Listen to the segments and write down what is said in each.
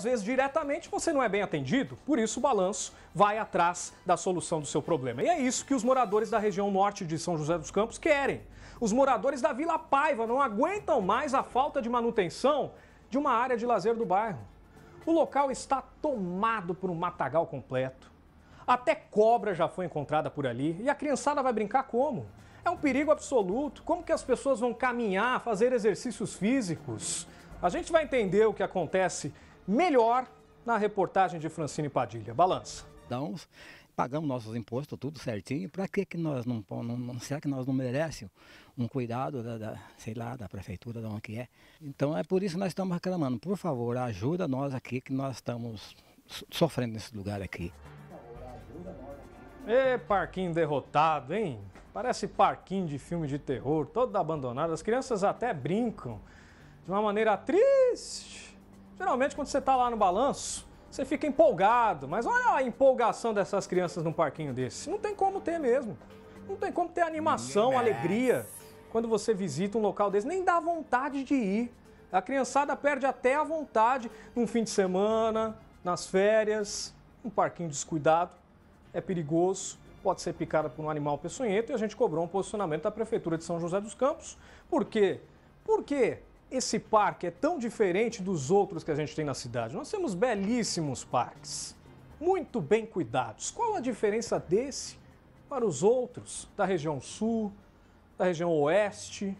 às vezes diretamente você não é bem atendido, por isso o balanço vai atrás da solução do seu problema. E é isso que os moradores da região norte de São José dos Campos querem. Os moradores da Vila Paiva não aguentam mais a falta de manutenção de uma área de lazer do bairro. O local está tomado por um matagal completo. Até cobra já foi encontrada por ali. E a criançada vai brincar como? É um perigo absoluto. Como que as pessoas vão caminhar, fazer exercícios físicos? A gente vai entender o que acontece melhor na reportagem de Francine Padilha. Balança. Então, pagamos nossos impostos, tudo certinho. Para que, que nós não, não, Será que nós não merecemos um cuidado da, da, sei lá, da prefeitura, de onde que é? Então é por isso que nós estamos reclamando. Por favor, ajuda nós aqui que nós estamos sofrendo nesse lugar aqui. Ê, parquinho derrotado, hein? Parece parquinho de filme de terror, todo abandonado. As crianças até brincam de uma maneira triste. Geralmente, quando você está lá no balanço, você fica empolgado. Mas olha a empolgação dessas crianças num parquinho desse. Não tem como ter mesmo. Não tem como ter animação, alegria. Quando você visita um local desse, nem dá vontade de ir. A criançada perde até a vontade num fim de semana, nas férias, um parquinho descuidado. É perigoso, pode ser picada por um animal peçonhento e a gente cobrou um posicionamento da Prefeitura de São José dos Campos. Por quê? Por quê? esse parque é tão diferente dos outros que a gente tem na cidade? Nós temos belíssimos parques, muito bem cuidados. Qual a diferença desse para os outros da região sul, da região oeste?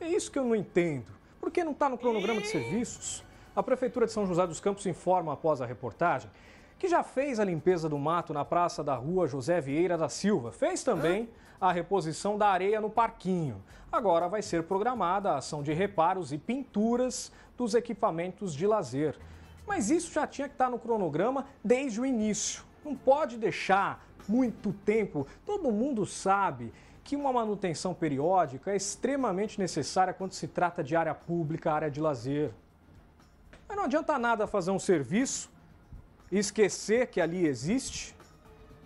É isso que eu não entendo. Por que não está no cronograma de serviços? A Prefeitura de São José dos Campos informa após a reportagem que já fez a limpeza do mato na praça da rua José Vieira da Silva. Fez também a reposição da areia no parquinho. Agora vai ser programada a ação de reparos e pinturas dos equipamentos de lazer. Mas isso já tinha que estar tá no cronograma desde o início. Não pode deixar muito tempo. Todo mundo sabe que uma manutenção periódica é extremamente necessária quando se trata de área pública, área de lazer. Mas não adianta nada fazer um serviço esquecer que ali existe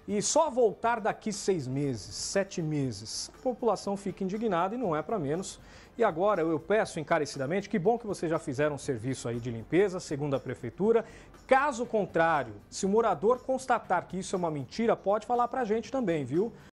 e só voltar daqui seis meses, sete meses. A população fica indignada e não é para menos. E agora eu peço encarecidamente, que bom que vocês já fizeram um serviço aí de limpeza, segundo a prefeitura. Caso contrário, se o morador constatar que isso é uma mentira, pode falar para a gente também, viu?